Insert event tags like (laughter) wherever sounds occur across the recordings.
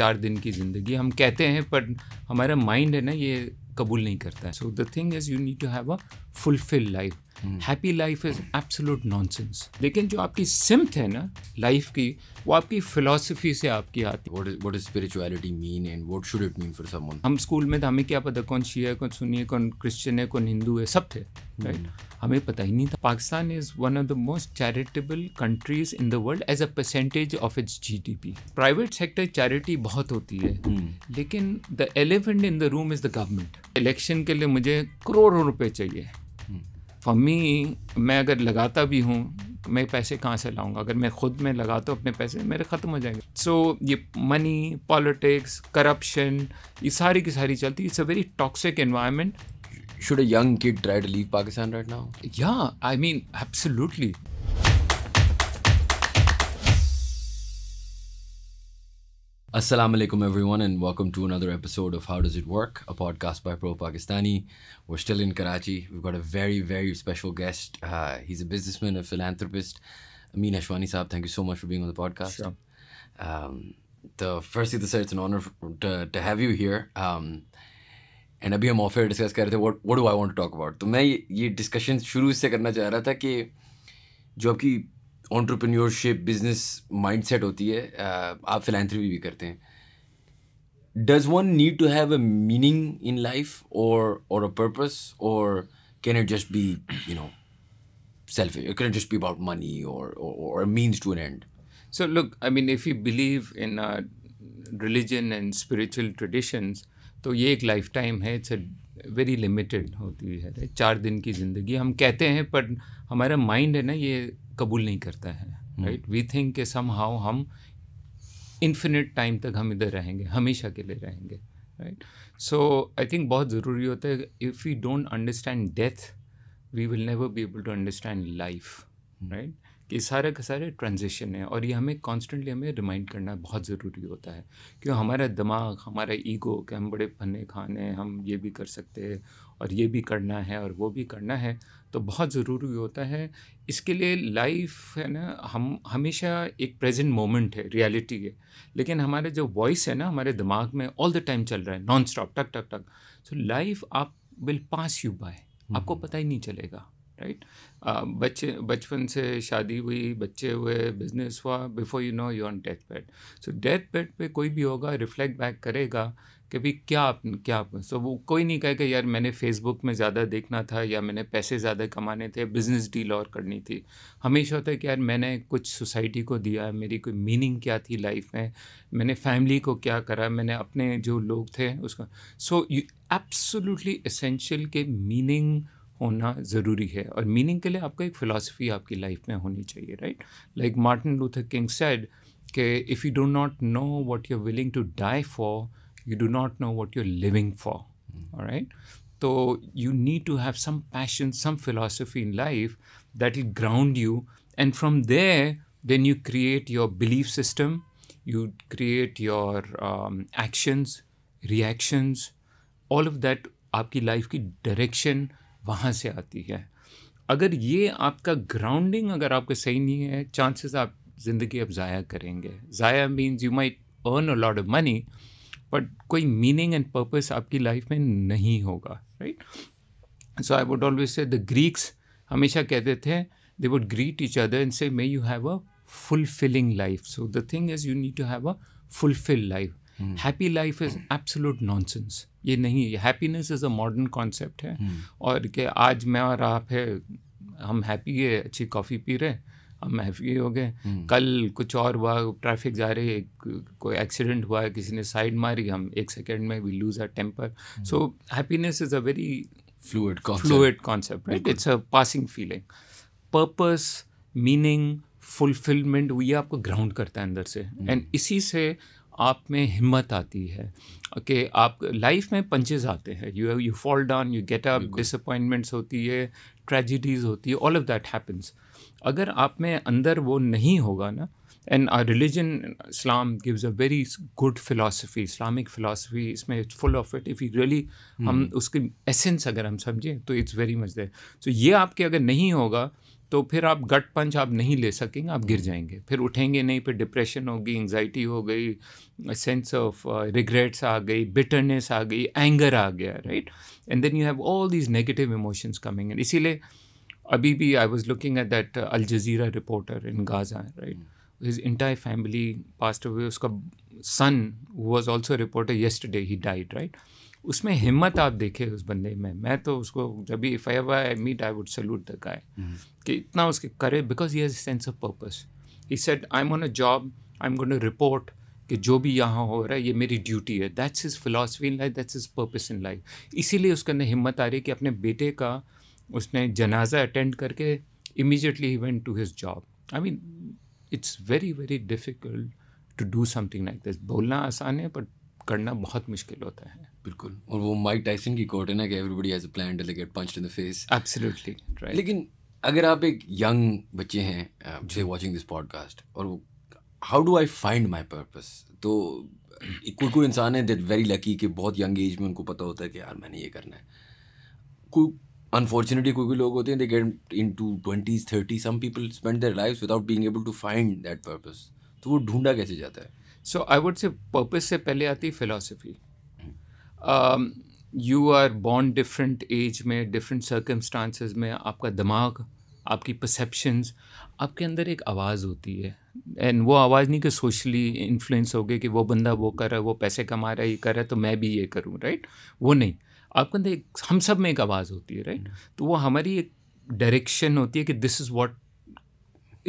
चार दिन की ज़िंदगी हम कहते हैं पर हमारा माइंड है ना ये कबूल नहीं करता है so the thing is you need to have a fulfil life happy life is absolute nonsense लेकिन जो आपकी सिमत है ना लाइफ की वो आपकी फिलोसफी से आपकी आती what is spirituality mean and what should it mean for someone हम स्कूल में था हमें क्या पता कौन शी है कौन सुनी है कौन क्रिश्चियन है कौन हिंदू है सब थे राइट hmm. right? हमें पता ही नहीं था Pakistan is one of the most charitable countries in the world as a percentage of its GDP private sector charity बहुत होती है hmm. लेकिन the elephant in the room is the government election के लिए मुझे करोड़ों रुपए चाहिए फॉर मी मैं अगर लगाता भी हूँ मैं पैसे कहाँ से लाऊंगा अगर मैं ख़ुद में लगा तो अपने पैसे मेरे ख़त्म हो जाएंगे सो so, ये मनी पॉलिटिक्स करप्शन ये सारी की सारी चलती it's a very toxic environment should young kid kid try to leave Pakistan right now? Yeah, I mean, Assalamu alaikum everyone and welcome to another episode of How Does It Work, a podcast by Pro Pakistani. We're still in Karachi. We've got a very, very special guest. Uh, he's a businessman, a philanthropist. Amin Ashwani Saab, thank you so much for being on the podcast. Sure. Um, the firstly to say it's an honor to, to have you here. Um, and अभी हम offer discuss कर रहे थे want to do I want to talk about तो मैं ये discussion शुरू से करना चाह रहा था कि जो आपकी ऑन्टरप्रन्योरशिप बिजनेस माइंडसेट होती है आप फिलेंथ्री भी करते हैं does one need to have a meaning in life और और अ पर्पस और can it just be you know self can it just be about money और और means to an end so look I mean if you believe in religion and spiritual traditions तो ये एक life time है it's a very limited होती है चार दिन की ज़िंदगी हम कहते हैं पर हमारा माइंड है ना ये कबूल नहीं करता है राइट वी थिंक के सम हाउ हम इन्फिनिट टाइम तक हम इधर रहेंगे हमेशा के लिए रहेंगे राइट सो आई थिंक बहुत ज़रूरी होता है if you don't understand death we will never be able to understand life right कि सारे का सारे ट्रांजिशन है और ये हमें कॉन्स्टेंटली हमें रिमाइंड करना बहुत ज़रूरी होता है क्यों हमारा दिमाग हमारा ईगो कि हम बड़े फने खाने हम ये भी कर सकते हैं और ये भी करना है और वो भी करना है तो बहुत ज़रूरी होता है इसके लिए लाइफ है ना हम हमेशा एक प्रेजेंट मोमेंट है रियलिटी है लेकिन हमारे जो वॉइस है ना हमारे दिमाग में ऑल द टाइम चल रहा है नॉन स्टॉप टक टक टक सो लाइफ आप विल पास यू बाय आपको हम्म। पता ही नहीं चलेगा राइट uh, बच्चे बचपन से शादी हुई बच्चे हुए बिजनेस हुआ before you know you on death bed so death bed पे कोई भी होगा रिफ्लेक्ट बैक करेगा कि भाई क्या आप क्या सो so, वो कोई नहीं कहेगा यार मैंने फेसबुक में ज़्यादा देखना था या मैंने पैसे ज़्यादा कमाने थे बिजनेस डील और करनी थी हमेशा होता है कि यार मैंने कुछ सोसाइटी को दिया है मेरी कोई मीनिंग क्या थी लाइफ में मैंने फैमिली को क्या करा मैंने अपने जो लोग थे उसका सो यू एब्सोल्युटली असेंशियल के मीनिंग होना ज़रूरी है और मीनिंग के लिए आपका एक फ़िलासफ़ी आपकी लाइफ में होनी चाहिए right like Martin Luther King said कि if you do not know what you are willing to die for you do not know what you are living for right तो you need to have some passion some philosophy in life that will ground you and from there then you create your belief system you create your actions reactions all of that आपकी life की direction वहाँ से आती है अगर ये आपका grounding अगर आपको सही नहीं है चांसेस आप ज़िंदगी अब ज़ाया करेंगे ज़ाया means you might earn a lot of money but कोई मीनिंग एंड पर्पस आपकी लाइफ में नहीं होगा right so I would always say the Greeks हमेशा कहते थे they would greet each other and say may you have a fulfilling life so the thing is you need to have a fulfil life happy life is absolute nonsense ये नहीं है happiness hmm. Is a modern concept है और कि आज मैं और आप है हम हैप्पी है अच्छी कॉफ़ी पी रहे हम हैप्पी हो गए हम्म। कल कुछ और हुआ ट्रैफिक जा रही कोई एक्सीडेंट हुआ है किसी ने साइड मारी हम एक सेकेंड में we lose our temper so happiness is a very fluid fluid concept right it's a passing feeling purpose meaning fulfilment ये आपको ग्राउंड करता है अंदर से एंड हम्म। इसी से आप में हिम्मत आती है कि आप लाइफ में पंचेज आते हैं you you fall down you get up disappointments होती है ट्रेजिडीज़ होती है ऑल ऑफ दैट हैपन्स अगर आप में अंदर वो नहीं होगा ना and our religion Islam gives a very good philosophy Islamic philosophy इसमें it's full of it if you really हम हम्म। उसकी एसेंस अगर हम समझें तो it's very much there so ये आपके अगर नहीं होगा तो फिर आप गट पंच आप नहीं ले सकेंगे आप गिर जाएंगे फिर उठेंगे नहीं फिर डिप्रेशन होगी एंग्जाइटी हो गई सेंस ऑफ रिग्रेट्स आ गई बिटरनेस आ गई एंगर आ गया right and then you have all these negative emotions coming and इसीलिए अभी भी I was looking at that Al Jazeera reporter in Gaza right his entire family passed away. उसका son was also reporter a reporter yesterday, he died, right? उसमें हिम्मत आप देखे उस बंदे में मैं तो उसको जब भी if I I meet I would salute the guy कि इतना उसके करे because he has sense of purpose he said I am on a job I am gonna report कि जो भी यहाँ हो रहा है ये मेरी ड्यूटी है that's his philosophy in life that's his purpose in life इसीलिए उसके अंदर हिम्मत आ रही है कि अपने बेटे का उसने जनाजा अटेंड करके इमीजिएटली ही went to his job I mean it's very very difficult to do something like this बोलना आसान है बट करना बहुत मुश्किल होता है बिल्कुल और वो माइक टाइसन की कोट है ना कि everybody has plan to get punched in the face absolutely right लेकिन अगर आप एक यंग बच्चे हैं जो वाचिंग दिस पॉडकास्ट और वो how do I find my purpose तो कोई कोई इंसान है दैट वेरी लकी कि बहुत यंग एज में उनको पता होता है कि यार मैंने ये करना है कोई अनफॉर्चुनेटली कोई कोई लोग होते हैं they get into twenties thirty some people spend their life without being able to find that purpose तो वो ढूंढा कैसे जाता है सो आई वुड से पर्पस से पहले आती है philosophy you are born different age में डिफरेंट सर्कमस्टांसिस में आपका दिमाग आपकी परसेप्शंस आपके अंदर एक आवाज़ होती है एंड वो आवाज़ नहीं कि सोशली इन्फ्लुएंस हो गई कि वो बंदा वो कर रहा है वो पैसे कमा रहा है ये कर रहा है तो मैं भी ये करूँ राइट वो नहीं आपके अंदर एक हम सब में एक आवाज़ होती है राइट हम्म। तो वो हमारी एक डायरेक्शन होती है कि this is what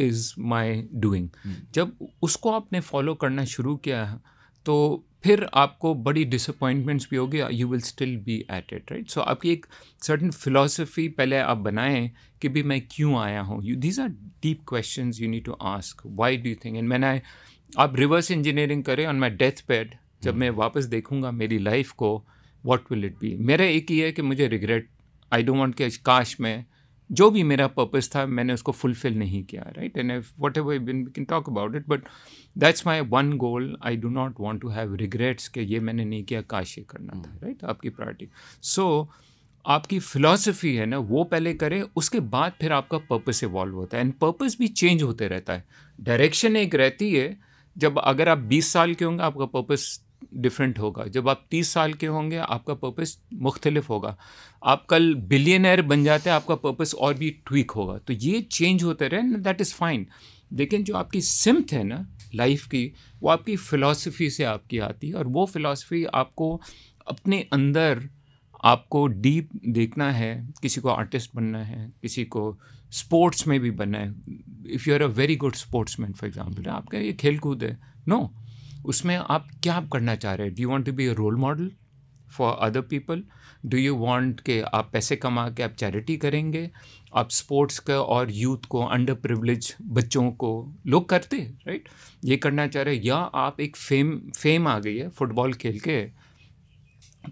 is my doing जब उसको आपने फॉलो करना शुरू किया तो फिर आपको बड़ी डिसअपॉइंटमेंट्स भी होगी you will still be at it right so आपकी एक सर्टन फिलोसफी पहले आप बनाएं कि भी मैं क्यों आया हूँ you these are deep question you need to ask why do think and मैंने आप रिवर्स इंजीनियरिंग करें ऑन माई डेथ पैड जब मैं वापस देखूँगा मेरी लाइफ को वॉट विल इट बी मेरा एक ही है कि मुझे रिग्रेट आई डोंट वॉन्ट के काश मैं जो भी मेरा पर्पस था मैंने उसको फुलफिल नहीं किया right and whatever been we can talk about it but that's my one goal I do not want to have regrets कि ये मैंने नहीं किया काश ये करना था राइट hmm. आपकी प्रायोरिटी सो आपकी फिलॉसफी है ना वो पहले करें उसके बाद फिर आपका पर्पस इवॉल्व होता है एंड पर्पस भी चेंज होते रहता है डायरेक्शन एक रहती है जब अगर आप 20 साल के होंगे आपका पर्पस डिफरेंट होगा जब आप तीस साल के होंगे आपका पर्पस मुख्तलिफ होगा आप कल बिलियनर बन जाते हैं आपका पर्पस और भी ट्वीक होगा तो ये चेंज होते रहे ना दैट इज़ फाइन लेकिन जो आपकी सिमत है ना लाइफ की वो आपकी फ़िलासफ़ी से आपकी आती है और वो फ़िलासफ़ी आपको अपने अंदर आपको डीप देखना है किसी को आर्टिस्ट बनना है किसी को स्पोर्ट्स में भी बनना है if you are a very good sportsman for example आपका ये खेल कूद है नो no, उसमें आप क्या आप करना चाह रहे हैं do you want to be a role model for other people do you want के आप पैसे कमा के आप चैरिटी करेंगे आप स्पोर्ट्स का और यूथ को अंडर प्रिवलेज बच्चों को लोग करते राइट ये करना चाह रहे हैं या आप एक फेम फेम आ गई है फुटबॉल खेल के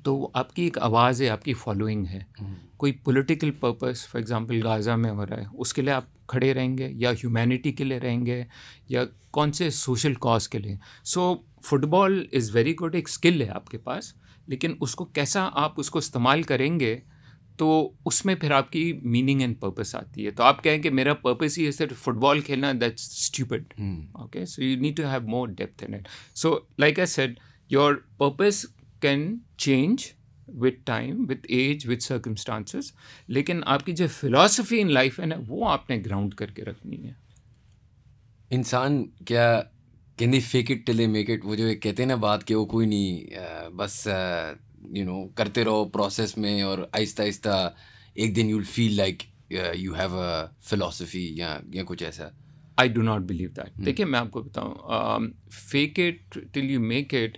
तो आपकी एक आवाज़ है आपकी फॉलोइंग है हम्म। कोई political purpose for example Gaza में हो रहा है उसके लिए आप खड़े रहेंगे या ह्यूमैनिटी के लिए रहेंगे या कौन से सोशल कॉज के लिए so football is very good एक स्किल है आपके पास लेकिन उसको कैसा आप उसको इस्तेमाल करेंगे तो उसमें फिर आपकी मीनिंग एंड पर्पस आती है तो आप कहें कि मेरा पर्पस ही है सिर्फ फुटबॉल खेलना that's stupid okay so you need to have more depth in it so like I said your purpose can change with time with age with circumstances लेकिन आपकी जो फिलासफी इन लाइफ है ना वो आपने ग्राउंड करके रखनी है इंसान क्या कहते fake it till you make it वो जो एक कहते हैं ना बात कि वो कोई नहीं बस यू नो करते रहो प्रोसेस में और आहिस्ता आहिस्ता एक दिन you'll feel like you have a philosophy या या कुछ ऐसा I do not believe that देखिए मैं आपको बताऊँ fake it till you make it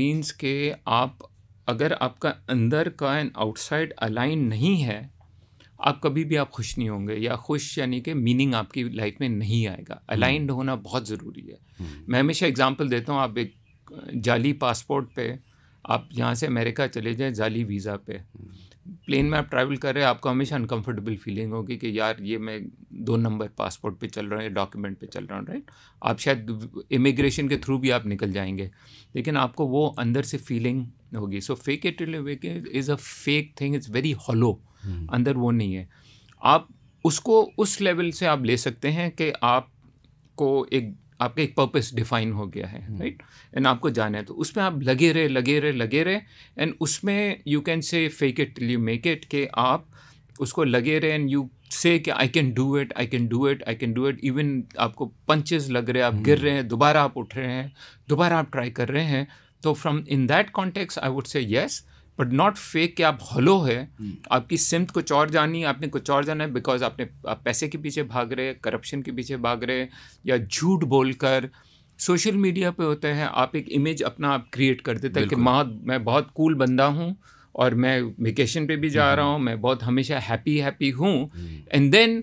means के आप अगर आपका अंदर का एंड आउटसाइड अलाइन नहीं है आप कभी भी आप खुश नहीं होंगे या खुश यानी कि मीनिंग आपकी लाइफ में नहीं आएगा अलाइंड हम्म। होना बहुत ज़रूरी है हम्म। मैं हमेशा एग्जांपल देता हूँ आप एक जाली पासपोर्ट पे आप यहाँ से अमेरिका चले जाएं जाली वीज़ा पे प्लेन हम्म। में आप ट्रैवल कर रहे हैं आपको हमेशा अनकंफर्टेबल फीलिंग होगी कि यार ये मैं दो नंबर पासपोर्ट पे चल रहा हूँ या डॉक्यूमेंट पे चल रहा हूँ राइट आप शायद इमिग्रेशन के थ्रू भी आप निकल जाएंगे लेकिन आपको वो अंदर से फीलिंग होगी so fake it is a fake thing is very hollow अंदर वो नहीं है आप उसको उस लेवल से आप ले सकते हैं कि आपको एक आपका एक पर्पस डिफाइन हो गया है राइट hmm. एंड आपको जाना है तो उसमें आप लगे रहे लगे रहे लगे रहे एंड उसमें you can say fake it you make it कि आप उसको लगे रहे एंड यू से कि I can do it I can do it I can do it even आपको पंचेज लग रहे हैं आप गिर hmm. रहे हैं दोबारा आप उठ रहे हैं दोबारा आप ट्राई कर रहे हैं तो from in that context I would say yes but not fake कि आप हलो है hmm. आपकी सिमत कुछ और जानी आपने कुछ और जाना है बिकॉज आपने आप पैसे के पीछे भाग रहे करप्शन के पीछे भाग रहे या झूठ बोलकर सोशल मीडिया पे होते हैं आप एक इमेज अपना आप क्रिएट कर देते हैं कि माँ मैं बहुत कूल बंदा हूँ और मैं वेकेशन पे भी जा hmm. रहा हूँ मैं बहुत हमेशा हैप्पी हैप्पी हूँ and then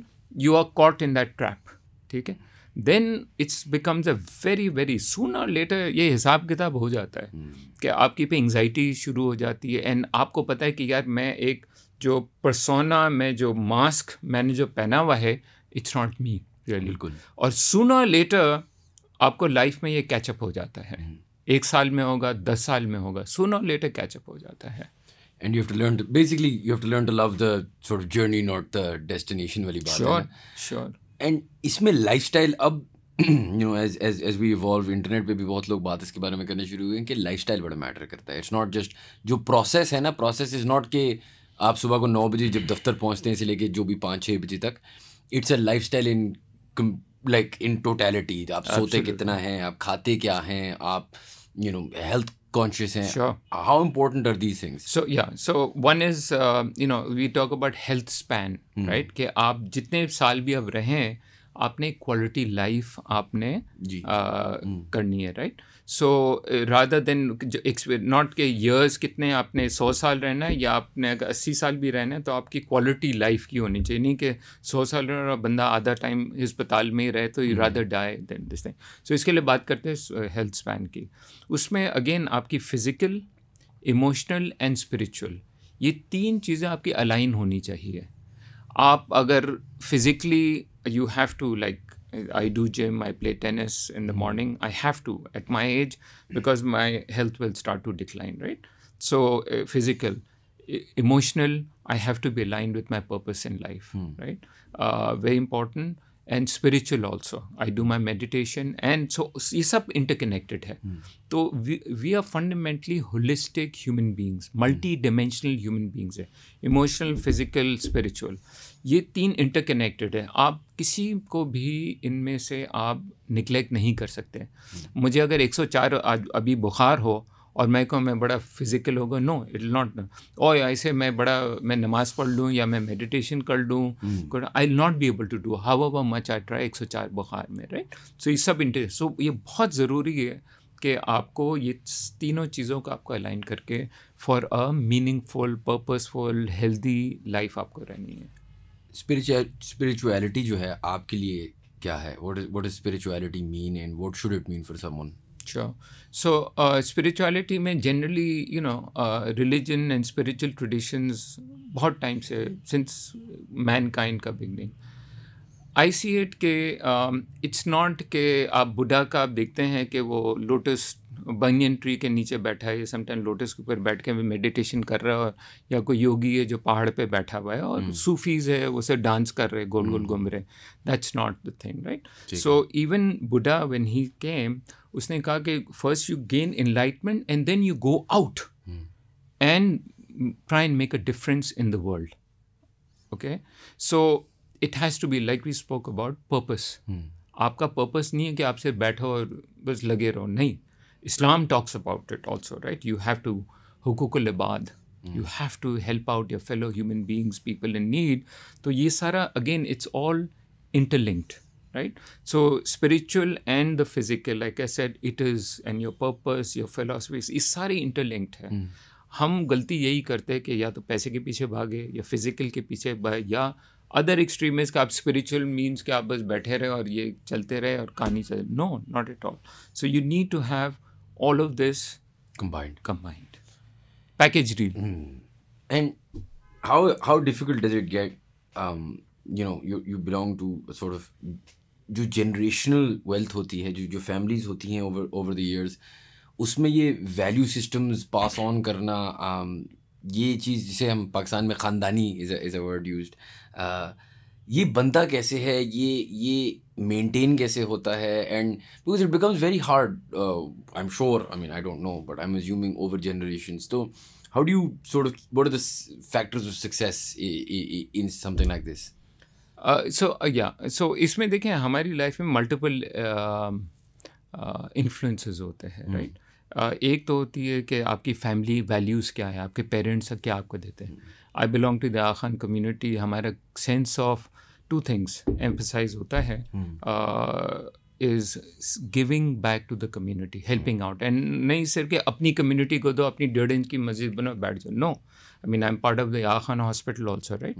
you are caught in that trap ठीक है then it's becomes a very very soon or later ये हिसाब किताब हो जाता है hmm. कि आपकी पे एंगजाइटी शुरू हो जाती है एंड आपको पता है कि यार मैं एक जो परसोना में जो मास्क मैंने जो पहना हुआ है इट्स नॉट मी बिल्कुल और सुन और लेटर आपको लाइफ में ये कैचअप हो जाता है hmm. एक साल में होगा दस साल में होगा सुन और लेटर कैचअप हो जाता है and you have to learn to basically you have to learn to love the sort of and इसमें लाइफ स्टाइल अब you know age age age we evolve internet पे भी बहुत लोग बात इसके बारे में करने शुरू हुए हैं कि लाइफ स्टाइल बड़ा मैटर करता है इट्स नॉट जस्ट जो प्रोसेस है ना प्रोसेस इज़ नॉट कि आप सुबह को नौ बजे जब दफ्तर पहुँचते हैं इसे लेके जो भी पाँच छः बजे तक it's a lifestyle in like in totality आप सोते कितना है आप खाते क्या हैं आप you know health conscious hai. Sure. How important are these things? So yeah, so one is uh, you know we talk about health span, hmm. right? कि आप जितने साल भी अब रहें आपने क्वालिटी लाइफ आपने uh, hmm. करनी है right right? So rather than not के ईयर्स कितने आपने सौ साल रहना है या आपने अगर अस्सी साल भी रहना है तो आपकी क्वालिटी लाइफ की होनी चाहिए नहीं कि सौ साल रहना बंदा आधा टाइम अस्पताल में ही रहे तो you rather die than this thing so इसके लिए बात करते हैं हेल्थ uh, स्पैन की उसमें अगेन आपकी फिज़िकल इमोशनल एंड स्पिरिचुअल ये तीन चीज़ें आपकी अलाइन होनी चाहिए आप अगर physically you have to like I do gym, I play tennis in the hmm. morning. I have to at my age because my health will start to decline, right? So, uh, physical, emotional, I have to be aligned with my purpose in life, hmm. right? Uh, very important. And spiritual also. I do my meditation. And so, ये सब interconnected है. Hmm. तो we, we are fundamentally holistic human beings, hmm. multi-dimensional human beings Emotional, physical, spiritual. ये तीन interconnected है आप किसी को भी इनमें से आप निगलेक्ट नहीं कर सकते हम्म। मुझे अगर 104 आज अभी बुखार हो और मैं कहूँ मैं बड़ा फिज़िकल होगा नो इट नॉट और ऐसे मैं बड़ा मैं नमाज़ पढ़ लूँ या मैं मेडिटेशन कर लूँ I not be able to do however much I try एक सौ चार बुखार में राइट सो ये सब इंटर सो ये बहुत ज़रूरी है कि आपको ये तीनों चीज़ों को आपको अलाइन करके for a meaningful purposeful healthy life आपको रहनी है स्पिरिचुअल स्पिरिचुअलिटी जो है आपके लिए क्या है what is what is spirituality mean and what should it mean for someone so spirituality में generally you know religion and spiritual traditions बहुत टाइम से सिंस मैन काइंड का बिगनिंग आई सी एट के इट्स um, नॉट के आप बुढ़ा का आप देखते हैं कि वो लोटस बनियन ट्री के नीचे बैठा है या समटाइम लोटस के ऊपर बैठ के भी मेडिटेशन कर रहा है या कोई योगी है जो पहाड़ पे बैठा हुआ है और सूफीज हम्म। है वो से डांस कर रहे गोल गोल हम्म। घूम रहे that's not the thing right so even Buddha when he came उसने कहा कि first you gain enlightenment and then you go out and try and make a difference in the world okay so it has to be like we spoke about purpose आपका purpose नहीं है कि आप सिर्फ बैठो और बस लगे रहो नहीं Islam talks about it also, right? You have to hukukul ibad. Mm. You have to help out your fellow human beings, people in need. So, ye sara, again, it's all interlinked, right? So, spiritual and the physical, like I said, it is, and your purpose, your philosophies, is sari interlinked hai. Mm. हम गलती यही करते हैं कि या तो पैसे के पीछे भागे या फिजिकल के पीछे भागे या अदर एक्सट्रीम इज आप स्पिरिचुअल मीन्स के आप बस बैठे रहे और ये चलते रहे और कहानी चले no not at all so you need to have all of this combined combined package deal mm. and how how difficult does it get um, you know you you belong to a sort of जो generational wealth होती है जो जो families होती हैं over over the years उसमें ये value systems pass on करना um, ये चीज़ जिसे हम पाकिस्तान में ख़ानदानी इज़ अ वर्ड यूज ये बनता कैसे है ये ये मेंटेन कैसे होता है and because it becomes very hard I am sure I mean I don't know but I am assuming over generation तो how do you sort of what are the factors of success in so yeah so इसमें देखें हमारी life में multiple influences um, uh, होते हैं right hmm. uh, एक तो होती है कि आपकी फैमिली वैल्यूज़ क्या है आपके पेरेंट्स क्या आपको देते हैं I belong to the Aakhan community हमारा sense of two things emphasised होता है is giving back to the community helping out and नहीं सिर्फ कि अपनी कम्युनिटी को दो अपनी डेढ़ इंच की मस्जिद बनो बैठ जाओ no I mean I am part of the या Khan hospital also right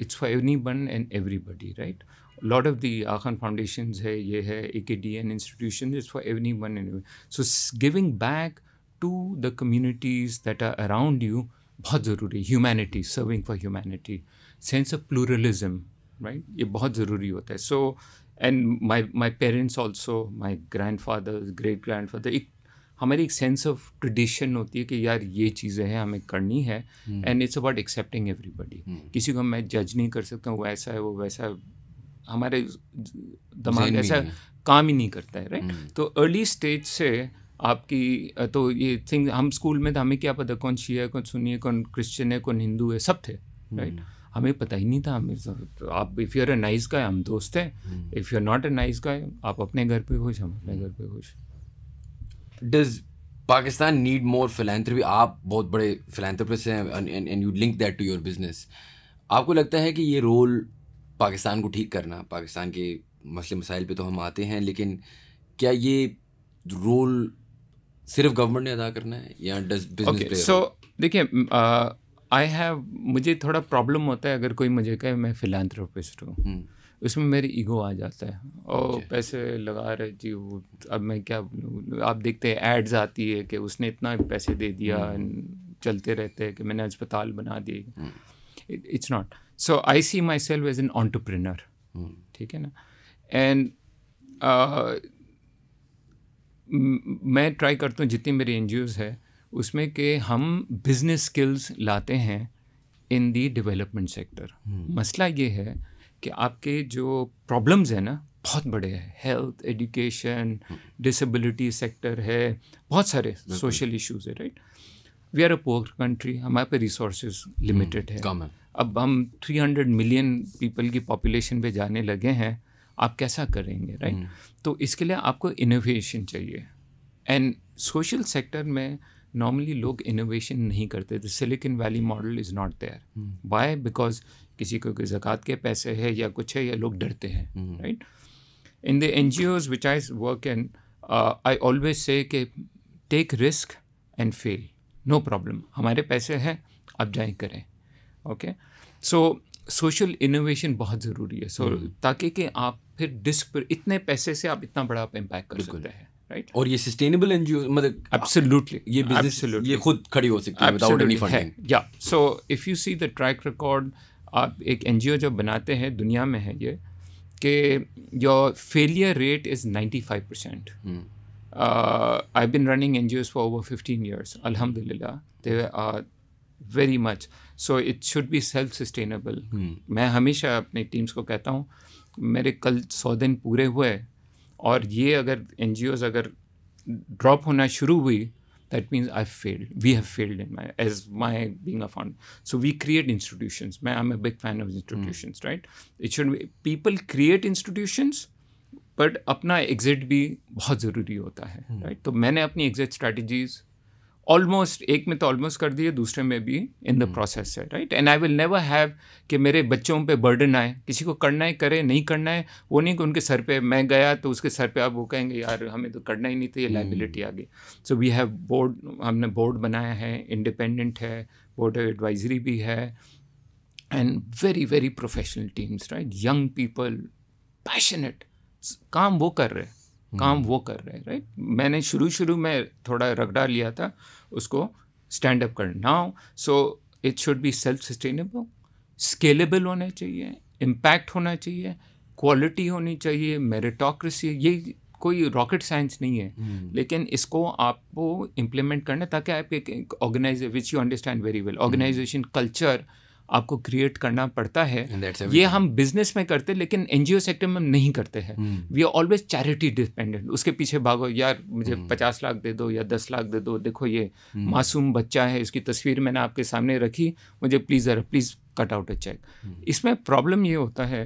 it's for every one and everybody right lot of the Aga Khan foundation है ये है A K D N institution is for every one and so giving back to the communities that are around you बहुत ज़रूरी humanity serving for humanity sense of pluralism right ये बहुत ज़रूरी होता है so and my my parents also my grandfather great grandfather एक हमारी एक सेंस ऑफ ट्रेडिशन होती है कि यार ये चीज़ें हैं हमें करनी है and it's about accepting everybody किसी को मैं जज नहीं कर सकता हूँ ऐसा है वो वैसा हमारे दिमाग ऐसा काम ही नहीं करता है राइट हम्म। तो अर्ली स्टेज से आपकी तो ये थिंग हम स्कूल में तो हमें क्या पता कौन शिया है कौन सुनिए कौन क्रिश्चियन है कौन हिंदू है सब थे राइट हम्म। हमें पता ही नहीं था हमें तो आप if you are a nice guy हम दोस्त हैं if you are not a nice guy आप अपने घर पे खुश हम अपने घर पे खुश does Pakistan need more philanthropy आप बहुत बड़े फिलेंथ्रपिस हैं and you link that to your business आपको लगता है कि ये रोल पाकिस्तान को ठीक करना पाकिस्तान के मसले मसाइल पे तो हम आते हैं लेकिन क्या ये रोल सिर्फ गवर्नमेंट ने अदा करना है या डज बिजनेस सो देखिए आई हैव मुझे थोड़ा प्रॉब्लम होता है अगर कोई मुझे कहे मैं फिलानथ्रोपिस्ट हूँ हम्म। उसमें मेरी ईगो आ जाता है और पैसे लगा रहे जी वो अब मैं क्या आप देखते हैं एड्स आती है कि उसने इतना पैसे दे दिया हम्म। चलते रहते हैं कि मैंने अस्पताल बना दिए it's not so I see myself as an entrepreneur ठीक है ना एंड uh, मैं ट्राई करता हूँ जितनी मेरी एन जी ओज़ है उसमें कि हम बिजनेस स्किल्स लाते हैं इन दी डेवलपमेंट सेक्टर मसला ये है कि आपके जो प्रॉब्लम्स हैं ना बहुत बड़े हैं हेल्थ एजुकेशन डिसेबिलिटी सेक्टर है बहुत सारे सोशल इश्यूज है right we are a poor country हमारे पे रिसोर्स हम्म। लिमिटेड है अब हम 300 मिलियन पीपल की पॉपुलेशन पे जाने लगे हैं आप कैसा करेंगे राइट हम्म। तो इसके लिए आपको इनोवेशन चाहिए एंड सोशल सेक्टर में नॉर्मली लोग इनोवेशन नहीं करते the Silicon Valley model is not there by because किसी को कोई जक़ात के पैसे है या कुछ है या लोग डरते हैं right in the N G Os which I work and I always say के take risk and fail no problem हमारे पैसे हैं आप जाए करें ओके सो सोशल इनोवेशन बहुत ज़रूरी है सो so, hmm. ताकि कि आप फिर डिस्क पर इतने पैसे से आप इतना बड़ा आप इम्पैक्ट कर सकते हैं राइट और ये सस्टेनेबल एनजीओ मतलब एब्सोल्युटली ये बिजनेस ये खुद खड़ी हो सकती है विदाउट एनी फंडिंग या so if you see the track record आप एक एनजीओ जब बनाते हैं दुनिया में है ये कि your failure rate is ninety five percent I been running N G Os for over fifteen years अलहमदिल्ला they are very much so it should be self sustainable मैं हमेशा अपने टीम्स को कहता हूँ मेरे कल सौ दिन पूरे हुए और ये अगर एन अगर ड्रॉप होना शुरू हुई that means I failed we have failed in my as my being a found so we create institutions मैं I am a big fan of institutions right it should people create institutions but अपना exit भी बहुत ज़रूरी होता है right hmm. तो मैंने अपनी एग्जिट स्ट्रैटेजीज़ ऑलमोस्ट एक में तो ऑलमोस्ट कर दिए दूसरे में भी इन द प्रोसेस है right and I will never have कि मेरे बच्चों पे बर्डन आए किसी को करना है करे नहीं करना है वो नहीं कि उनके सर पे मैं गया तो उसके सर पे आप वो कहेंगे यार हमें तो करना ही नहीं था ये लाइबिलिटी hmm. आ गई सो वी हैव बोर्ड हमने बोर्ड बनाया है इंडिपेंडेंट है बोर्ड एडवाइजरी भी है and very very professional teams right young people passionate काम वो कर रहे हैं काम हम्म। वो कर रहे हैं राइट मैंने शुरू शुरू में थोड़ा रगड़ा लिया था उसको स्टैंड अप करना now so it should be self sustainable scalable होना चाहिए इम्पैक्ट होना चाहिए क्वालिटी होनी चाहिए मेरिटोक्रेसी ये कोई रॉकेट साइंस नहीं है hmm. लेकिन इसको आपको इम्प्लीमेंट करना ताकि आप एक organisation which you understand very well organisation culture आपको क्रिएट करना पड़ता है ये हम बिजनेस में करते हैं लेकिन एनजीओ सेक्टर में हम नहीं करते हैं we are always charity dependent उसके पीछे भागो यार मुझे hmm. पचास लाख दे दो या दस लाख दे दो देखो ये hmm. मासूम बच्चा है इसकी तस्वीर मैंने आपके सामने रखी मुझे प्लीज़ ज़रा please cut out a cheque इसमें प्रॉब्लम ये होता है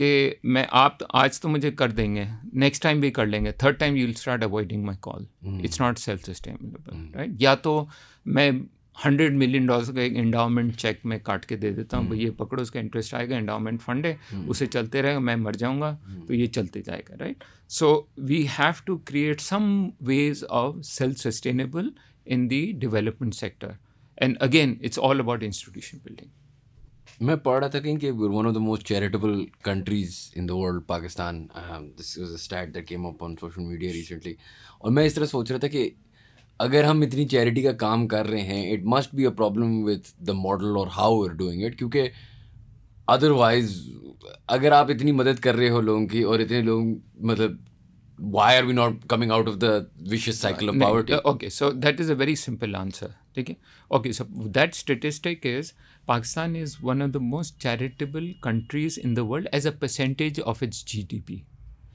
कि मैं आप तो आज तो मुझे कर देंगे नेक्स्ट टाइम भी कर लेंगे third time you will start avoiding my call it's not self sustainable right या तो मैं हंड्रेड मिलियन डॉलर का एक इंडाउमेंट चेक मैं काट के दे देता हूँ भाई हम्म। ये पकड़ो उसका इंटरेस्ट आएगा इंडाउमेंट फंड है हम्म। उसे चलते रहेगा मैं मर जाऊँगा हम्म। तो ये चलते जाएगा right so we have to create some ways of self sustainable in the development sector and again it's all about institution building मैं पढ़ रहा था कहीं कि one of the most charitable countries in the world Pakistan this is a stat that came up on social media recently और मैं इस तरह सोच रहा था कि अगर हम इतनी चैरिटी का काम कर रहे हैं it must be a problem with the model और हाउ आर डूइंग इट क्योंकि अदरवाइज अगर आप इतनी मदद कर रहे हो लोगों की और इतने लोग मतलब why are we not coming out of the vicious cycle of poverty okay so that is a very simple answer ठीक है okay so that statistic is Pakistan is one of the most charitable countries in the world as a percentage of its G D P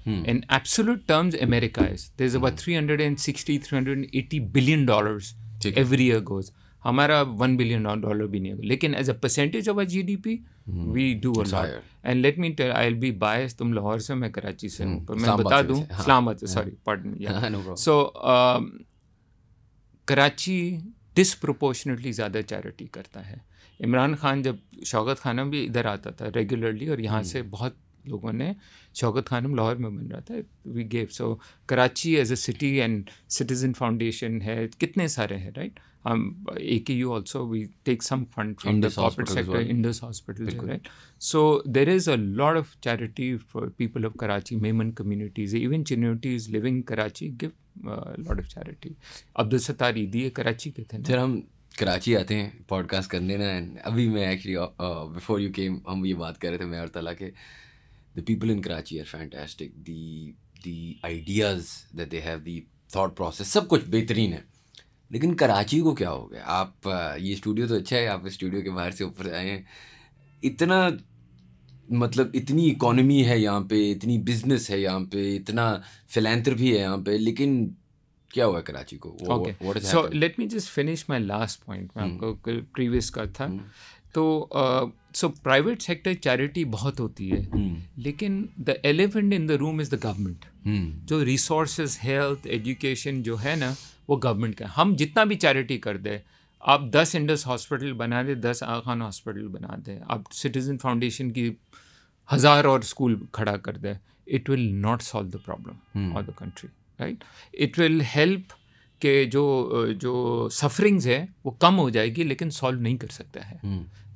Hmm. In absolute terms, America is. There's about hmm. 360, 380 billion dollars every year goes. हमारा one billion dollar भी नहीं होगा लेकिन as a percentage of our G D P we do a lot and let me tell I will be bias तुम लाहौर से मैं कराची से हूँ hmm. पर मैं बता दूँ इस्लामाबाद से sorry pardon so Karachi disproportionately ज़्यादा चैरिटी करता है इमरान खान जब शौकत खाना भी इधर आता था रेगुलरली और यहाँ hmm. से बहुत लोगों ने शौकत खानम लाहौर में बन रहा था we gave so Karachi as a city and citizen foundation है कितने सारे हैं राइट हम A K U also we take some fund from the corporate sector Indus hospital right so there is a lot of charity for people of Karachi Memon communities even is living Karachi give lot of charity Abdul Sattar दिए कराची के थे sir हम कराची आते हैं podcast करने ना and अभी मैं एक्चुअली बिफोर यू केम हम ये बात कर रहे थे मैं और तला के the people in Karachi are fantastic. The the ideas that they have, the thought process, सब कुछ बेहतरीन है लेकिन कराची को क्या हो गया आप ये स्टूडियो तो अच्छा है आप स्टूडियो के बाहर से ऊपर आए हैं इतना मतलब इतनी इकोनॉमी है यहाँ पे इतनी बिजनेस है यहाँ पे इतना फिलेंथर भी है यहाँ पे लेकिन क्या हुआ कराची को so let me just finish my last point मैं hmm. आपको प्रीवियस का था hmm. तो सो प्राइवेट सेक्टर चैरिटी बहुत होती है हम्म। लेकिन the elephant in the room is the government जो रिसोर्स हेल्थ एजुकेशन जो है ना वो गवर्नमेंट का हम जितना भी चैरिटी कर दें आप दस इंडस हॉस्पिटल बना दें दस आखान खान हॉस्पिटल बना दें आप सिटीज़न फाउंडेशन की हज़ार और स्कूल खड़ा कर दें it will not solve the problem of the country right it will help के जो जो सफरिंग्स है वो कम हो जाएगी लेकिन सॉल्व नहीं कर सकता है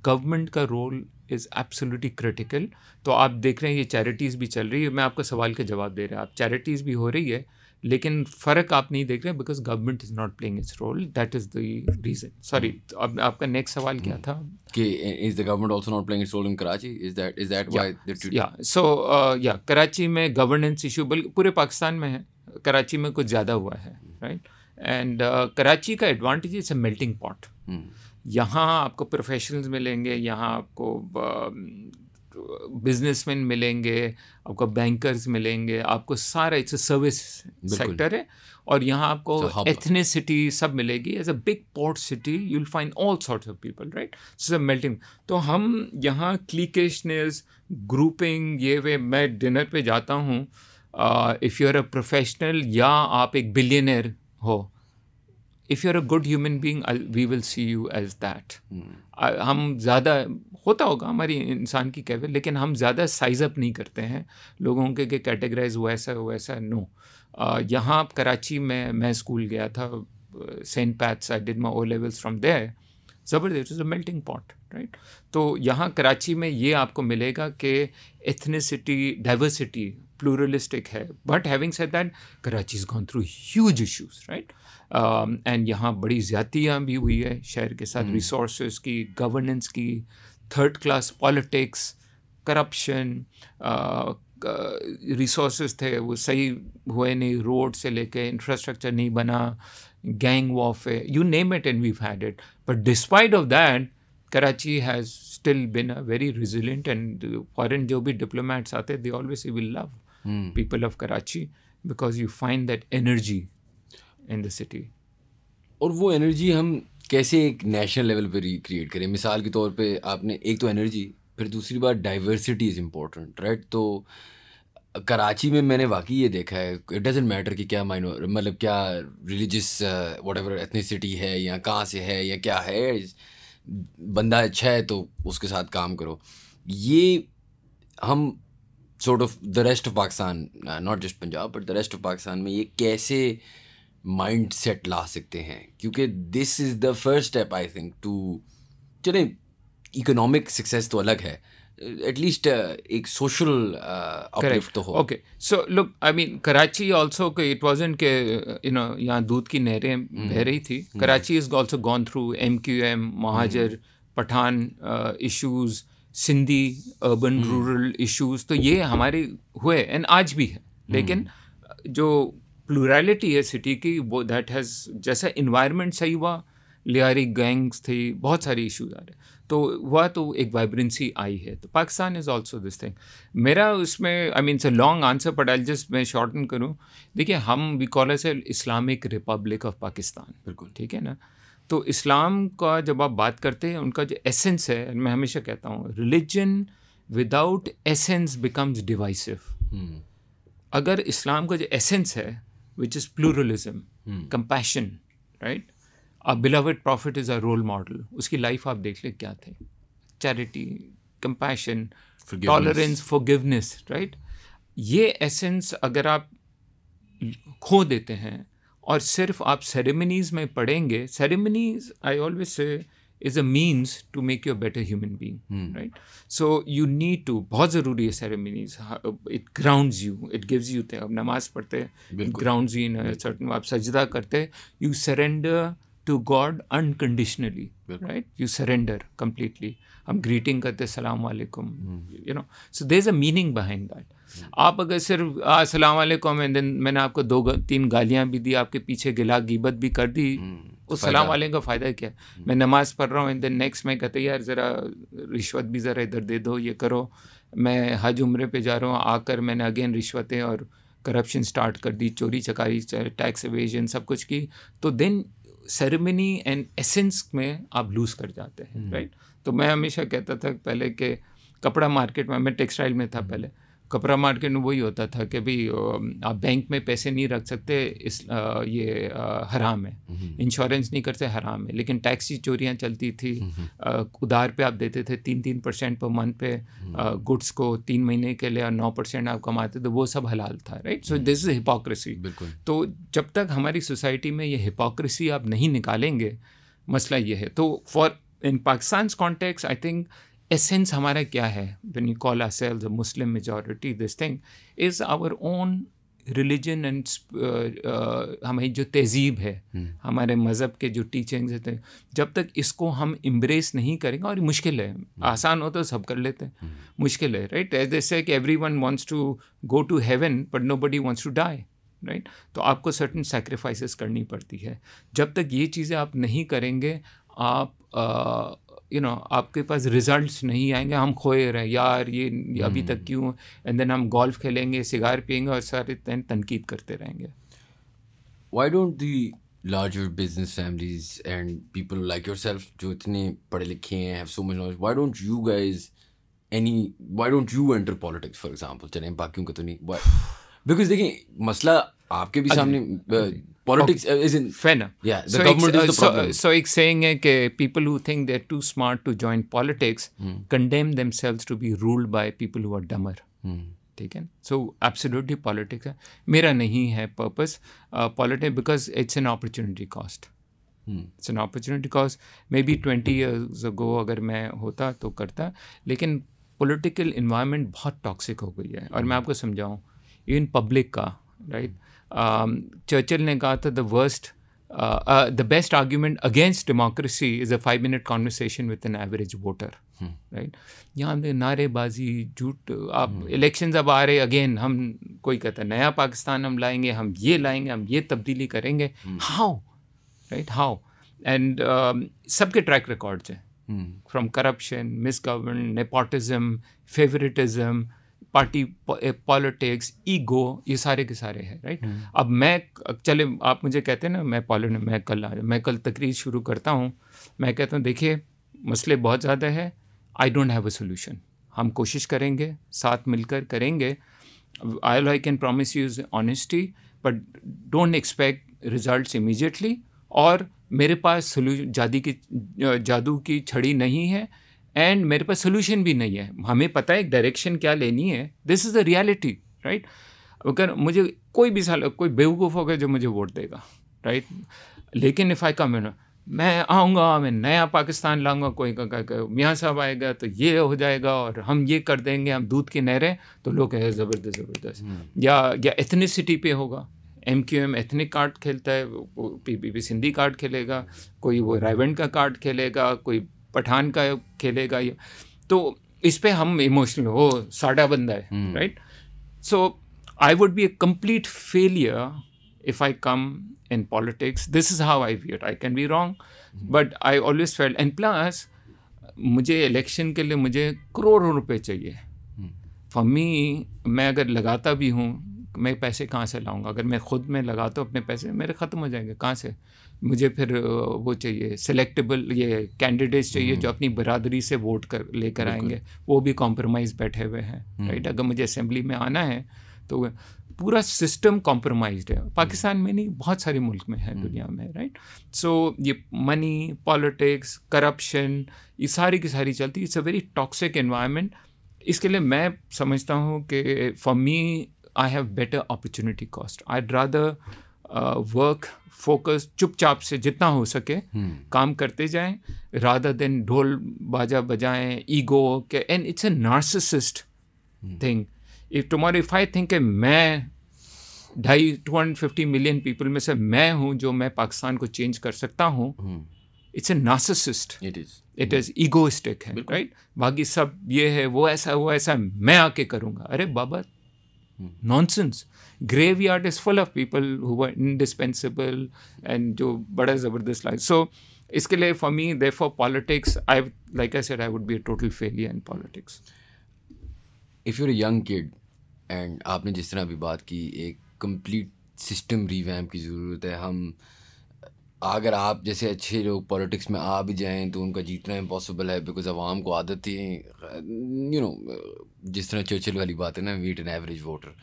गवर्नमेंट हम्म। का रोल इज़ एब्सोल्युटली क्रिटिकल तो आप देख रहे हैं ये चैरिटीज़ भी चल रही है मैं आपका सवाल का जवाब दे रहा हूँ आप चैरिटीज़ भी हो रही है लेकिन फ़र्क आप नहीं देख रहे because government is not playing its role that is the reason sorry अब आपका नेक्स्ट सवाल क्या हम्म। था कि is the government also not playing its role in Karachi is that is that why या सो या कराची में गवर्नेंस इशू बल्कि पूरे पाकिस्तान में है कराची में कुछ ज़्यादा हुआ है राइट हम्म। right? एंड uh, कराची का advantage it's a melting pot यहाँ आपको प्रोफेशनल्स मिलेंगे यहाँ आपको बिजनेसमैन um, मिलेंगे आपको बैंकर्स मिलेंगे आपको सारा इट्स अ सर्विस सेक्टर है और यहाँ आपको एथनिसिटी सब मिलेगी as a big port city you will find all sorts of people right a melting तो हम यहाँ क्लिकेशनस ग्रुपिंग ये वे मैं डिनर पे जाता हूँ if you are a professional या आप एक बिलियनर हो if you are a good human being we will see you as that हम ज़्यादा होता होगा हमारी इंसान की कैवे लेकिन हम ज़्यादा साइज अप नहीं करते हैं लोगों के कैटेगराइज वैसा वैसा नो यहाँ कराची में मैं स्कूल गया था Saint Pat's I did my O levels from there ज़बरदस्त is a melting pot right तो यहाँ कराची में ये आपको मिलेगा कि एथनिसिटी डाइवर्सिटी प्लूरलिस्टिक है but having said that Karachi is gone through huge issues right and um, यहाँ बड़ी ज़्यादतियाँ भी हुई है शहर के साथ रिसोर्स हम्म। की गवर्नेंस की third class politics corruption resource थे वो सही हुए नहीं रोड से लेके इंफ्रास्ट्रक्चर नहीं बना गैंग वॉफ है you name it and we had it but despite of that Karachi has still been a very resilient and foreign जो भी डिप्लोमैट्स आते they always you will love people of Karachi because you find that energy in the city और वो energy हम कैसे एक national level पर recreate करें मिसाल के तौर पे आपने एक तो एनर्जी फिर दूसरी बात डाइवर्सिटी इज़ इम्पोर्टेंट राइट तो कराची में मैंने वाकई ये देखा है इट डजेंट मैटर कि क्या माइनो मतलब क्या रिलीजियस वट एवर एथनीसिटी है या कहाँ से है या क्या है बंदा अच्छा है तो उसके साथ काम करो ये हम sort of the rest of Pakistan not just Punjab but the rest of Pakistan में ये कैसे माइंड सेट ला सकते हैं क्योंकि this is the first step I think to चले इकोनॉमिक सक्सेस तो अलग है एटलीस्ट uh, एक सोशल uh, तो हो okay so look I mean Karachi also it wasn't के यू नो यहाँ दूध की नहरें hmm. बह रही थी Karachi is also gone through M Q M Mohajir Pathan issues Sindhi urban rural issues तो ये हमारे हुए एंड आज भी है hmm. लेकिन जो प्लूरलिटी है सिटी की वो दैट हैज़ जैसा इन्वायरमेंट सही हुआ लियारी गैंग्स थी बहुत सारी इशूज आ रहे तो हुआ तो एक वाइब्रेंसी आई है तो Pakistan is also this thing मेरा उसमें I mean long answer but I just मैं शॉर्टन करूँ देखिए हम we call us Islamic Republic of Pakistan बिल्कुल ठीक है ना तो इस्लाम का जब आप बात करते हैं उनका जो एसेंस है मैं हमेशा कहता हूँ religion without essence becomes divisive अगर इस्लाम का जो एसेंस है which is pluralism, hmm. compassion, right? Our beloved prophet is our role model. उसकी लाइफ आप देख ले क्या थे charity compassion tolerance forgiveness right ये एसेंस अगर आप खो देते हैं और सिर्फ आप सेरेमनीज में पढ़ेंगे ceremonies I always say is a means to make you a better human being right so you need to बहुत ज़रूरी है ceremonies it ground you it gives you थे अब नमाज पढ़ते हैं यू इन सर्टन आप सजदा करते you surrender to God unconditionally right you surrender completely हम ग्रीटिंग करते सलाम वालेकुम you know so there is a meaning behind that आप अगर सिर्फ असलम एंड देन मैंने आपको दो तीन गालियाँ भी दी आपके पीछे गिला गिबत भी कर दी hmm. उस सलाम वाले का फ़ायदा क्या हम्म। मैं नमाज़ पढ़ रहा हूँ एंड देन नेक्स्ट मैं कहते यार ज़रा रिश्वत भी ज़रा इधर दे दो ये करो मैं हज उम्र पे जा रहा हूँ आकर मैंने अगेन रिश्वतें और करप्शन स्टार्ट कर दी चोरी चकारी टैक्स एवेजन सब कुछ की तो देन सेरेमनी एंड एसेंस में आप लूज़ कर जाते हैं राइट हम्म। तो मैं हमेशा कहता था पहले कि कपड़ा मार्केट में मैं टेक्सटाइल में था हम्म। पहले कपड़ा मार्केट में वही होता था कि भाई आप बैंक में पैसे नहीं रख सकते इस आ, ये आ, हराम है हम्म। इंश्योरेंस नहीं करते हराम है लेकिन टैक्स की चोरियाँ चलती थी आ, हम्म, हम्म। उधार पे आप देते थे तीन तीन परसेंट पर मंथ पे गुड्स को तीन महीने के लिए और नौ परसेंट आप कमाते थे वो सब हलाल था right so this is hypocrisy तो जब तक हमारी सोसाइटी में ये हिपोक्रेसी आप नहीं निकालेंगे मसला ये है तो for in Pakistan context I think essence हमारा क्या है when you call are a Muslim majority this thing is our own religion and हमारी जो तहजीब है हम्म। हमारे मज़हब के जो टीचिंग्स हैं जब तक इसको हम इम्ब्रेस नहीं करेंगे और मुश्किल है हम्म। आसान हो तो सब कर लेते हैं हम्म। मुश्किल है राइट एज दिस कि everyone wants to go to heaven but nobody wants to die right तो आपको सर्टन सेक्रीफाइस करनी पड़ती है जब तक ये चीज़ें आप नहीं करेंगे आप uh, यू नो आपके पास रिजल्ट्स नहीं आएंगे हम खोए रहे यार ये अभी तक hmm. क्यों एंड देन हम गोल्फ खेलेंगे सिगार पियेंगे और सारे दिन तनकीद करते रहेंगे why don't the larger business families and people like yourself जो इतने पढ़े लिखे हैं have so much knowledge why don't you guys any why don't you enter politics for example चले बाकी का तो नहीं बिकॉज देखिए मसला आपके भी अच्छा, सामने politics is in fan so एक सेइंग है कि people who think they are too smart to join politics condemn them themselves to be ruled by people who are dumber ठीक है सो एब्सोल्युटली पॉलिटिक्स है मेरा नहीं है purpose politics because it's an opportunity cost it's an opportunity cost maybe twenty years ago अगर मैं होता तो करता लेकिन पॉलिटिकल इन्वायरमेंट बहुत टॉक्सिक हो गई है और मैं hmm. आपको समझाऊँ इवन पब्लिक का राइट चर्चिल um, ने कहा था the worst the best argument against democracy is a five minute conversation with an average voter right यहाँ पे नारेबाजी झूठ आप इलेक्शन hmm. अब आ रहे अगेन हम कोई कहता नया पाकिस्तान हम लाएंगे हम ये लाएंगे हम ये तब्दीली करेंगे हाउ राइट हाउ एंड सबके ट्रैक रिकॉर्ड्स हैं from corruption misgovern favouritism party politics ego ये सारे के सारे हैं राइट हम्म। अब मैं चले आप मुझे कहते हैं ना मैं पॉलिट मैं कल मैं कल तकरीर शुरू करता हूँ मैं कहता हूँ देखिए मसले बहुत ज़्यादा है I don't have a solution हम कोशिश करेंगे साथ मिलकर करेंगे I I can promise you is honesty but don't expect result immediately और मेरे पास सोल्यू जादी की जादू की छड़ी नहीं है एंड मेरे पास सोल्यूशन भी नहीं है हमें पता है डायरेक्शन क्या लेनी है this is the reality right अगर मुझे कोई भी साल कोई बेवकूफ़ होगा जो मुझे वोट देगा राइट लेकिन इफ़ आई कम मैं आऊँगा मैं नया पाकिस्तान लाऊंगा कोई का, का, का मियाँ साहब आएगा तो ये हो जाएगा और हम ये कर देंगे हम दूध के नहरें तो लोग कहें ज़बरदस्त ज़बरदस्त हम्म। या या एथनिसिटी पे होगा M Q M ethnic card खेलता है पी पी सिंधी कार्ड खेलेगा कोई वो रायवेंड का कार्ड खेलेगा कोई पठान का खेलेगा या तो इस पर हम इमोशनल हो साडा बंदा है right so I would be a complete failure if I come in politics this is how I view I can be wrong but I always fail and plus मुझे इलेक्शन के लिए मुझे करोड़ों रुपए चाहिए फॉर हम्म। मी मैं अगर लगाता भी हूँ मैं पैसे कहाँ से लाऊंगा अगर मैं खुद में लगा तो अपने पैसे मेरे ख़त्म हो जाएंगे कहाँ से मुझे फिर वो चाहिए सेलेक्टेबल ये कैंडिडेट्स चाहिए जो हम्म। अपनी बरादरी से वोट कर लेकर आएंगे वो भी कॉम्प्रोमाइज़ बैठे हुए हैं राइट हम्म। अगर मुझे असेंबली में आना है तो पूरा सिस्टम कॉम्प्रोमाइज है पाकिस्तान में नहीं बहुत सारे मुल्क में है हम्म। दुनिया में राइट सो so, ये मनी पॉलिटिक्स करप्शन ये सारी की सारी चलती it's a very toxic environment इसके लिए मैं समझता हूँ कि for me I have better opportunity cost I rather work focus चुपचाप से जितना हो सके हम्म। काम करते जाएं राधा देन ढोल बाजा बजाएं ईगो के and it's a narcissist thing if tomorrow if I think मैं ढाई two hundred fifty million people में से मैं हूँ जो मैं पाकिस्तान को चेंज कर सकता हूँ it's a narcissist it is it is egoistic है राइट right? बाकी सब ये है वो ऐसा वो ऐसा मैं आके करूँगा अरे बाबा nonsense graveyard is full of people who indispensable and जो बड़ा ज़बरदस्त लाइफ सो इसके लिए for me they for politics I like I said I would be total failure in politics if you're young kid and आपने जिस तरह अभी बात की एक कंप्लीट सिस्टम रिवैम्प की ज़रूरत है हम अगर आप जैसे अच्छे लोग पॉलिटिक्स में आ भी जाएँ तो उनका जीतना इम्पॉसिबल है बिकॉज आवाम को आदत ही यू नो जिस तरह चर्चिल वाली बात है ना with an average voter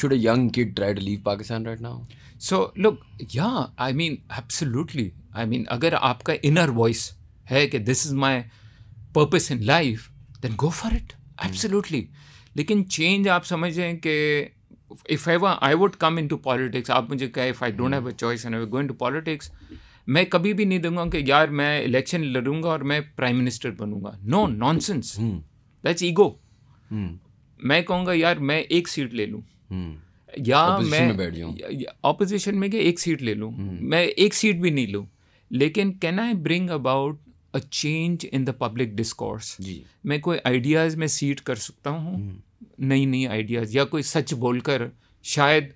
should young kid try to leave Pakistan right now so look yeah I mean absolutely I mean अगर आपका इनर वॉइस है कि this is my purpose in life then go for it absolutely लेकिन change आप समझें कि I I would come into politics आप मुझे कहे if I don't have a choice and I going to politics मैं कभी भी नहीं दूंगा कि यार मैं इलेक्शन लड़ूंगा और मैं प्राइम मिनिस्टर बनूंगा नो नॉनसेंस दैट्स ईगो मैं कहूँगा यार मैं एक सीट ले लूँ hmm. या मैं ऑपोजिशन में क्या एक सीट ले लूँ hmm. मैं एक सीट भी नहीं लूँ लेकिन can I bring about a change in the public discourse मैं कोई आइडियाज़ में सीट कर सकता हूँ hmm. नई नई आइडियाज़ या कोई सच बोलकर शायद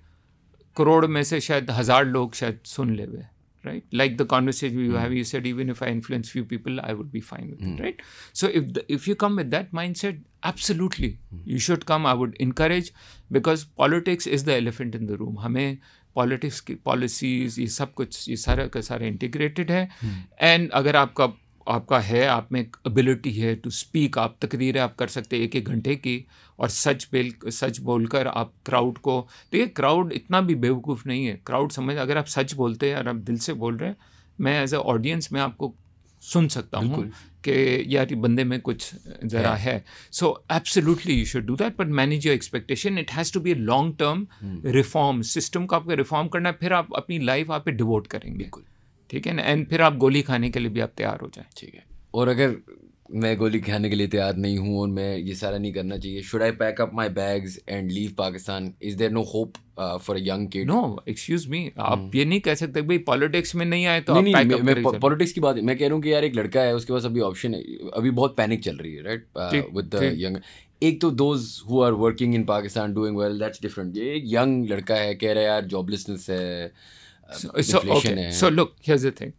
करोड़ में से शायद हज़ार लोग शायद सुन ले हुए right like the conversations you have you said even if I influence few people I would be fine with right so if if you come with that mindset absolutely you should come I would increase because politics is the elephant in the room हमें politics की policies ये सब कुछ ये सारा का सारा integrated है एंड hmm. अगर आपका आपका है आप में एबिलिटी है टू स्पीक आप तकरीरें आप कर सकते हैं एक एक घंटे की और सच बेल सच बोलकर आप क्राउड को तो ये क्राउड इतना भी बेवकूफ़ नहीं है क्राउड समझ अगर आप सच बोलते हैं और आप दिल से बोल रहे हैं मैं एज ए ऑडियंस में आपको सुन सकता हूँ कि यार बंदे में कुछ ज़रा है so absolutely you should do that but manage your expectation it has to be a long term reform system को आपको रिफॉर्म करना है फिर आप अपनी लाइफ आप पे डिवोट करेंगे बिल्कुल ठीक है ना एंड फिर आप गोली खाने के लिए भी आप तैयार हो जाए ठीक है और अगर मैं गोली खाने के लिए तैयार नहीं हूँ और मैं ये सारा नहीं करना चाहिए should I pack up my bags and leave Pakistan is there no hope for young kid no excuse me आप hmm. ये नहीं कह सकते भाई पॉलिटिक्स में नहीं आए तो नहीं, आप नहीं, मैं पॉलिटिक्स की बात मैं कह रहा हूँ कि यार एक लड़का है उसके पास अभी ऑप्शन है अभी बहुत पैनिक चल रही है राइट विद द यंग एक तो those who are working in Pakistan doing well that's different ये एक यंग लड़का है कह रहा है यार जॉबलेसनेस है so look here's the thing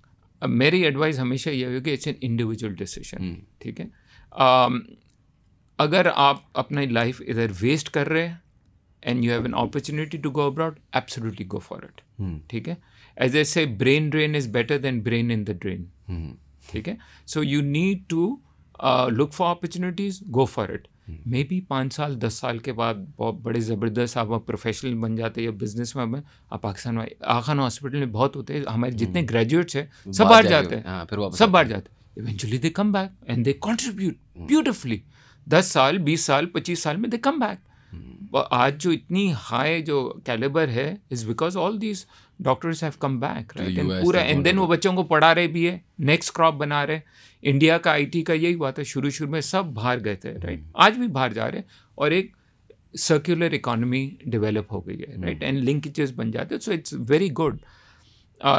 मेरी एडवाइस हमेशा ये होगी इट्स एन इंडिविजुअल डिसीजन ठीक है um, अगर आप अपनी लाइफ इधर वेस्ट कर रहे हैं and you have an opportunity to go abroad absolutely go for it ठीक है as a say brain drain is better than brain in the drain ठीक है so you need to look for opportunities go for it may hmm. Be पाँच साल दस साल के बाद बहुत बड़े ज़बरदस्त आप प्रोफेशनल बन जाते या बिजनेस में आप पाकिस्तान में आखान हॉस्पिटल में बहुत होते हैं हमारे hmm. जितने ग्रेजुएट्स हैं सब बाहर हाँ, जाते हैं फिर सब बाहर जाते हैं eventually they come back and they contribute beautifully दस साल बीस साल पच्चीस साल में दे कम बैक आज जो इतनी हाई जो कैलिबर है is because all these doctors have come back right and पूरा एंड देन वो बच्चों को पढ़ा रहे भी है नेक्स्ट क्रॉप बना रहे इंडिया का आईटी का यही हुआ था शुरू शुरू में सब बाहर गए थे राइट हम्म। आज भी बाहर जा रहे हैं और एक सर्कुलर इकोनॉमी डेवलप हो गई है राइट एंड लिंकेजेस बन जाते so it's very good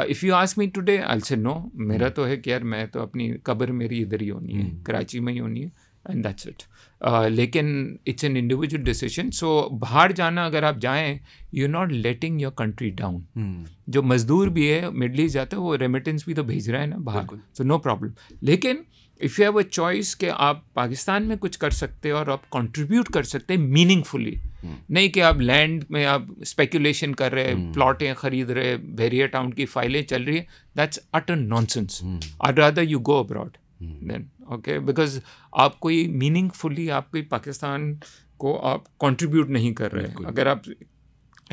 if you ask me today I say no मेरा हम्म। तो है कि यार मैं तो अपनी कब्र मेरी इधर ही होनी है हम्म। कराची में ही होनी है एंड दैट्स इट लेकिन it's an individual decision so बाहर जाना अगर आप जाएं you not letting your country down जो मजदूर भी है मिडल ईस्ट जाता है वो रेमिटेंस भी तो भेज रहा है ना बाहर सो नो प्रॉब्लम लेकिन if you have a choice कि आप पाकिस्तान में कुछ कर सकते हो और आप कंट्रीब्यूट कर सकते हैं मीनिंगफुली हम्म। hmm. नहीं कि आप लैंड में आप स्पेकुलेशन कर रहे हैं hmm. हम्म। प्लॉटें खरीद रहे हैं टाउन की फाइलें चल रही है that's utter nonsense are rather you go abroad then okay because आप कोई मीनिंगफुली आप कोई पाकिस्तान को आप कंट्रीब्यूट नहीं कर रहे अगर आप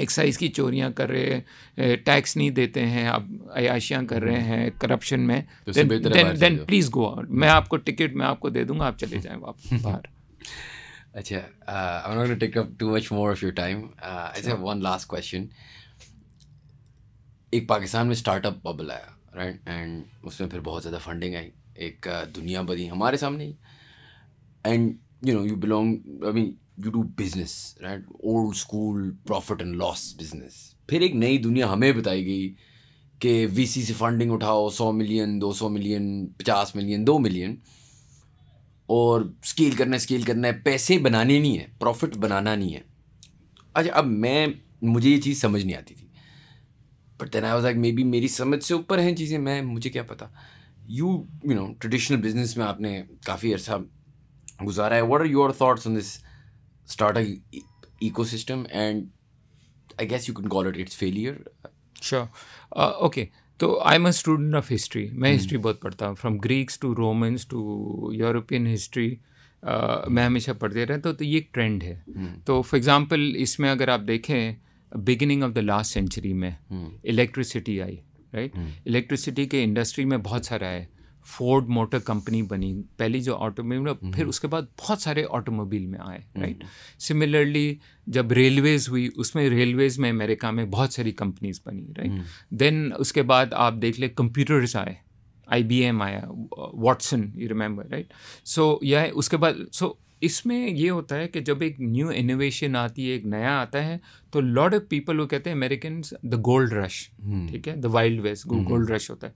एक्साइज की चोरियां कर रहे टैक्स नहीं देते हैं आप अयाशियाँ कर रहे हैं करप्शन में देन प्लीज़ गो आउट मैं आपको टिकट मैं आपको दे दूंगा आप चले जाएँ वापस (laughs) बाहर अच्छा take up too much more of your time one last question एक पाकिस्तान में स्टार्टअप बबल आया राइट एंड उसमें फिर बहुत ज़्यादा फंडिंग आई एक दुनिया बनी हमारे सामने and you know you belong I mean you do business right old school profit and loss business फिर एक नई दुनिया हमें बताई गई कि वीसी से फंडिंग उठाओ सौ मिलियन दो सौ मिलियन पचास मिलियन दो मिलियन और स्केल करना है स्केल करना है पैसे बनाने नहीं है प्रॉफिट बनाना नहीं है अच्छा अब मैं मुझे ये चीज़ समझ नहीं आती थी but then I was like maybe मेरी समझ से ऊपर हैं चीज़ें मैं मुझे क्या पता you you know traditional business में आपने काफ़ी अर्सा गुजारा है what are your thoughts on this startup system and I guess you can call it it's failure sure okay तो I am a student of history मैं हिस्ट्री hmm. बहुत पढ़ता हूँ from Greeks to Romans to European history मैं हमेशा पढ़ते रहता तो, तो ये एक ट्रेंड है hmm. तो फॉर एग्ज़ाम्पल इसमें अगर आप देखें beginning of the last century में electricity hmm. I right electricity hmm. के इंडस्ट्री में बहुत सारा है फोर्ड मोटर कंपनी बनी पहली जो ऑटोमोबाइल hmm. फिर उसके बाद बहुत सारे ऑटोमोबाइल में आए राइट hmm. सिमिलरली जब रेलवेज़ हुई उसमें रेलवेज़ में अमेरिका में बहुत सारी कंपनीज बनी राइट देन उसके बाद आप देख ले कंप्यूटर्स आए आई बी एम आया Watson you remember right so यह उसके बाद सो इसमें ये होता है कि जब एक न्यू इनोवेशन आती है एक नया आता है तो लॉर्ड ऑफ पीपल वो कहते हैं अमेरिकन द गोल्ड रश ठीक है the wild west gold rush होता है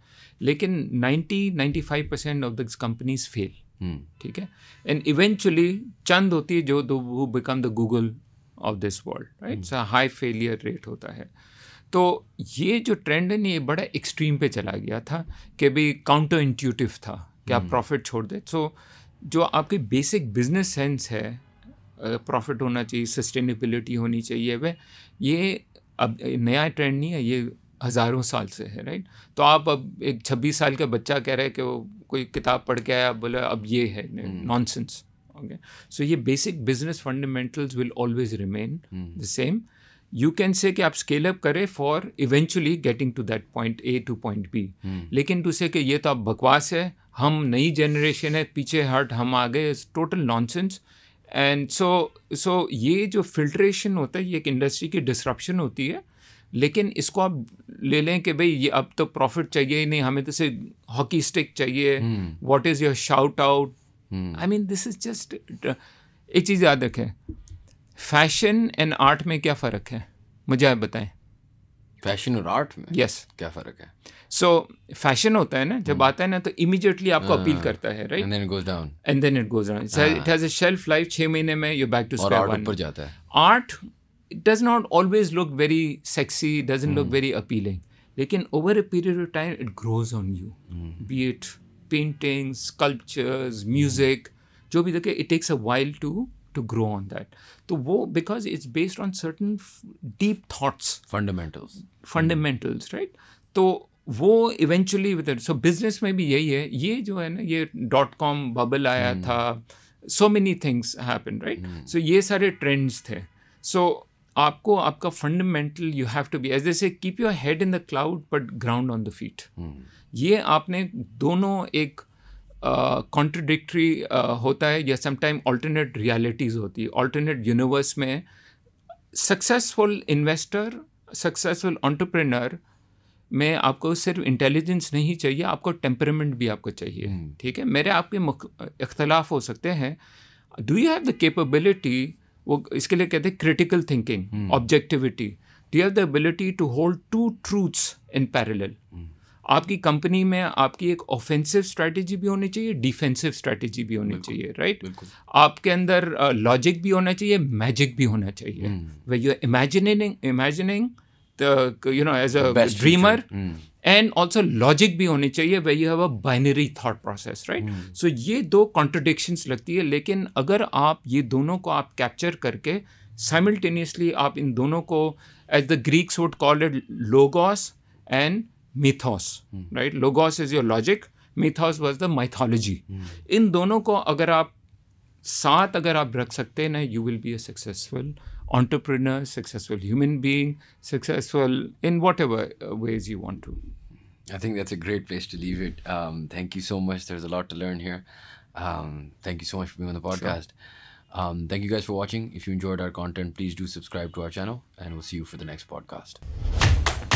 लेकिन 90 95 percent of the companies fail ठीक है एंड इवेंचुअली चंद होती है जो दो वो become the Google of this world right high failure rate होता है तो ये जो ट्रेंड है ना ये बड़ा एक्सट्रीम पे चला गया था कि भी काउंटर इंट्यूटिव था कि आप प्रॉफिट हम्म। छोड़ दें सो so, जो आपकी बेसिक बिजनेस सेंस है प्रॉफिट होना चाहिए सस्टेनेबिलिटी होनी चाहिए वह ये अब नया ट्रेंड नहीं है ये हज़ारों साल से है राइट तो आप अब एक छब्बीस साल का बच्चा कह रहे हैं कि वो कोई किताब पढ़ के आया बोला अब ये है नॉन सेंस ओके सो ये basic business fundamentals will always remain the same you can say कि आप स्केल अप करें for eventually getting to that point A to point B लेकिन टू से कि ये तो आप बकवास है हम नई जनरेशन है पीछे हट हम आ गए total nonsense and so so ये जो फिल्ट्रेशन होता है ये एक इंडस्ट्री की डिस्ट्रप्शन होती है लेकिन इसको आप ले लें कि भाई ये अब तो प्रॉफिट चाहिए ही नहीं हमें तो सिर्फ हॉकी स्टिक चाहिए what is your shout out I mean this is just एक चीज़ याद रखें फैशन एंड आर्ट में क्या फ़र्क है मुझे आप बताएं फैशन और आर्ट में यस yes. क्या फर्क है सो so, फैशन होता है ना जब hmm. आता है ना तो इमीडिएटली आपको अपील ah, हाँ। करता है right and goes down and then it goes down it has a shelf life छः महीने में you back to square one पर जाता है art does not always look very sexy doesn't look very appealing लेकिन over a period of time it grows on you be it paintings sculptures music जो भी देखे it takes a while to to grow on that तो वो because it's based on certain deep thoughts fundamentals fundamentals right तो वो eventually with so business में भी यही है ये जो है ना ये डॉट कॉम बबल आया hmm. था so many things happen right so ये सारे ट्रेंड्स थे सो so, आपको आपका fundamental you have to be as say keep your head in the cloud but ground on the feet ये आपने दोनों एक कॉन्ट्रडिक्ट्री uh, uh, होता है या समटाइम ऑल्टरनेट रियलिटीज़ होती है ऑल्टरनेट यूनिवर्स में सक्सेसफुल इन्वेस्टर सक्सेसफुल ऑन्टरप्रेनर में आपको सिर्फ इंटेलिजेंस नहीं चाहिए आपको टेम्परमेंट भी आपको चाहिए हम्म। ठीक है मेरे आपके इख्तलाफ हो सकते हैं do you have the capability वो इसके लिए कहते हैं critical thinking objectivity do have the ability to hold two truths in parallel आपकी कंपनी में आपकी एक ऑफेंसिव स्ट्रैटेजी भी होनी चाहिए डिफेंसिव स्ट्रैटेजी हम्म। हम्म। भी होनी चाहिए राइट आपके अंदर लॉजिक uh, भी होना चाहिए मैजिक भी होना चाहिए way you imagining imagining you know as a dreamer and also logic भी होनी चाहिए way you have a binary thought process right so ये दो कॉन्ट्रोडिक्शंस लगती है लेकिन अगर आप ये दोनों को आप कैप्चर करके साइमल्टेनियसली आप इन दोनों को as the Greeks would call it logos and mythos right logos is your logic mythos was the mythology इन दोनों को अगर आप साथ अगर आप रख सकते ना you will be a successful entrepreneur, successful human being, successful in whatever uh, ways you want to. I think that's a great place to leave it. Um, thank you so much. There's a lot to learn here. Um, thank you so much for being on the podcast. Sure. Um, thank you guys for watching. If you enjoyed our content, please do subscribe to our channel, and we'll see you for the next podcast.